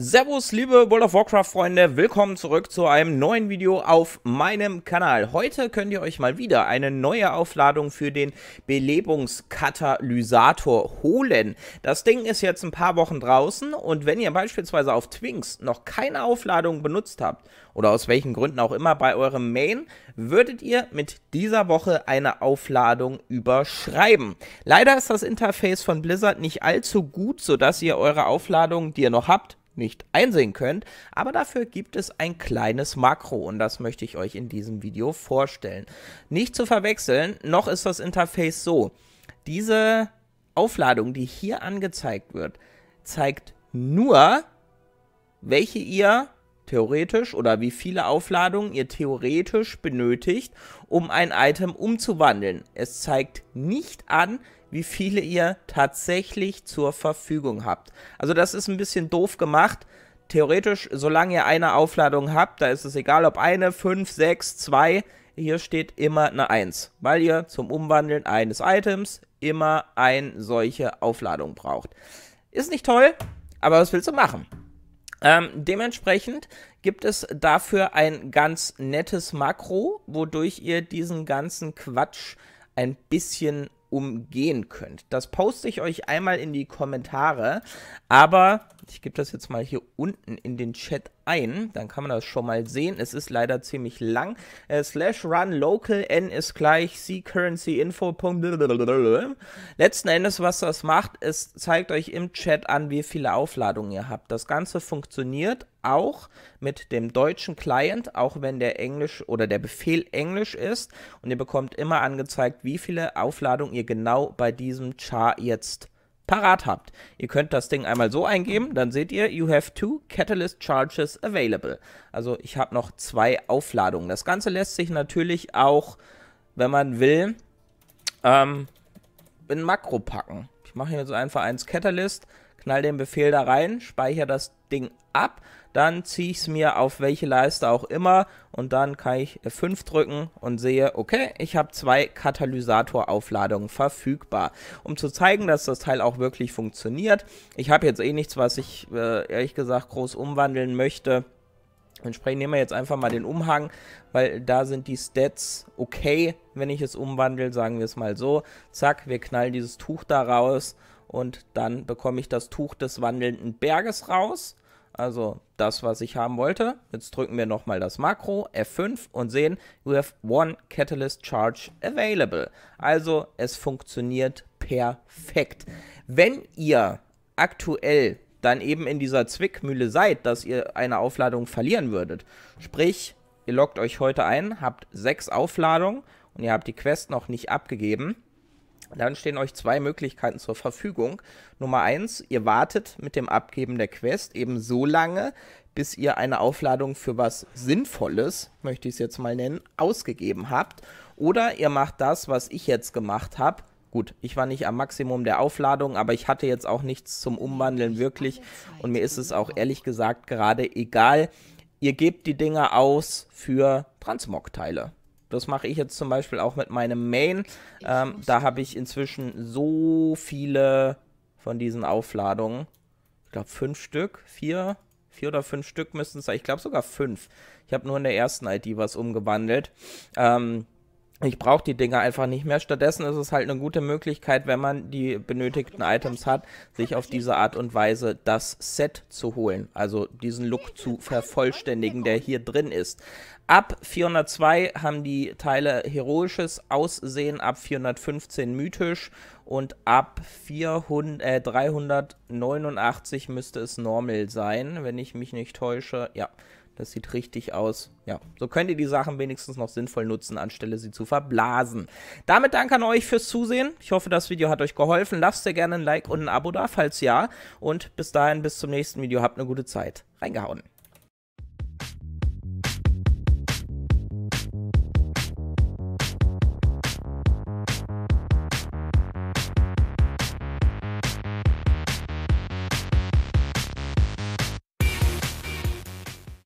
Servus, liebe World of Warcraft-Freunde, willkommen zurück zu einem neuen Video auf meinem Kanal. Heute könnt ihr euch mal wieder eine neue Aufladung für den Belebungskatalysator holen. Das Ding ist jetzt ein paar Wochen draußen und wenn ihr beispielsweise auf Twinks noch keine Aufladung benutzt habt oder aus welchen Gründen auch immer bei eurem Main, würdet ihr mit dieser Woche eine Aufladung überschreiben. Leider ist das Interface von Blizzard nicht allzu gut, sodass ihr eure Aufladung, die ihr noch habt, nicht einsehen könnt. Aber dafür gibt es ein kleines Makro und das möchte ich euch in diesem Video vorstellen. Nicht zu verwechseln, noch ist das Interface so. Diese Aufladung, die hier angezeigt wird, zeigt nur, welche ihr theoretisch oder wie viele Aufladungen ihr theoretisch benötigt, um ein Item umzuwandeln. Es zeigt nicht an, wie viele ihr tatsächlich zur Verfügung habt. Also das ist ein bisschen doof gemacht. Theoretisch, solange ihr eine Aufladung habt, da ist es egal, ob eine, fünf, sechs, zwei, hier steht immer eine 1, weil ihr zum Umwandeln eines Items immer eine solche Aufladung braucht. Ist nicht toll, aber was willst du machen? Ähm, dementsprechend gibt es dafür ein ganz nettes Makro, wodurch ihr diesen ganzen Quatsch ein bisschen umgehen könnt. Das poste ich euch einmal in die Kommentare, aber ich gebe das jetzt mal hier unten in den Chat ein. Dann kann man das schon mal sehen. Es ist leider ziemlich lang. Äh, slash run local n ist gleich ccurrencyinfo. Letzten Endes, was das macht, es zeigt euch im Chat an, wie viele Aufladungen ihr habt. Das Ganze funktioniert auch mit dem deutschen Client, auch wenn der Englisch oder der Befehl Englisch ist. Und ihr bekommt immer angezeigt, wie viele Aufladungen ihr genau bei diesem Char jetzt habt parat habt. Ihr könnt das Ding einmal so eingeben, dann seht ihr, you have two catalyst charges available. Also ich habe noch zwei Aufladungen. Das Ganze lässt sich natürlich auch, wenn man will, ähm, in Makro packen. Ich mache hier so einfach eins Catalyst, knall den Befehl da rein, speichere das Ding ab, dann ziehe ich es mir auf welche Leiste auch immer und dann kann ich F5 drücken und sehe, okay, ich habe zwei Katalysatoraufladungen verfügbar. Um zu zeigen, dass das Teil auch wirklich funktioniert, ich habe jetzt eh nichts, was ich äh, ehrlich gesagt groß umwandeln möchte. Entsprechend nehmen wir jetzt einfach mal den Umhang, weil da sind die Stats okay, wenn ich es umwandle, sagen wir es mal so. Zack, wir knallen dieses Tuch da raus und dann bekomme ich das Tuch des wandelnden Berges raus. Also das, was ich haben wollte. Jetzt drücken wir nochmal das Makro, F5 und sehen, you have one Catalyst Charge available. Also es funktioniert perfekt. Wenn ihr aktuell dann eben in dieser Zwickmühle seid, dass ihr eine Aufladung verlieren würdet, sprich, ihr loggt euch heute ein, habt sechs Aufladungen und ihr habt die Quest noch nicht abgegeben, dann stehen euch zwei Möglichkeiten zur Verfügung. Nummer eins, ihr wartet mit dem Abgeben der Quest eben so lange, bis ihr eine Aufladung für was Sinnvolles, möchte ich es jetzt mal nennen, ausgegeben habt. Oder ihr macht das, was ich jetzt gemacht habe. Gut, ich war nicht am Maximum der Aufladung, aber ich hatte jetzt auch nichts zum Umwandeln wirklich. Und mir ist es auch ehrlich gesagt gerade egal. Ihr gebt die Dinger aus für Transmog-Teile. Das mache ich jetzt zum Beispiel auch mit meinem Main. Ähm, da habe ich inzwischen so viele von diesen Aufladungen. Ich glaube fünf Stück, vier, vier oder fünf Stück müssten es sein. Ich glaube sogar fünf. Ich habe nur in der ersten ID was umgewandelt. Ähm, ich brauche die Dinger einfach nicht mehr. Stattdessen ist es halt eine gute Möglichkeit, wenn man die benötigten Items hat, sich auf diese Art und Weise das Set zu holen. Also diesen Look zu vervollständigen, der hier drin ist. Ab 402 haben die Teile heroisches Aussehen, ab 415 mythisch und ab 400, äh, 389 müsste es normal sein, wenn ich mich nicht täusche. Ja, das sieht richtig aus. Ja, so könnt ihr die Sachen wenigstens noch sinnvoll nutzen, anstelle sie zu verblasen. Damit danke an euch fürs Zusehen. Ich hoffe, das Video hat euch geholfen. Lasst sehr gerne ein Like und ein Abo da, falls ja. Und bis dahin, bis zum nächsten Video. Habt eine gute Zeit. Reingehauen.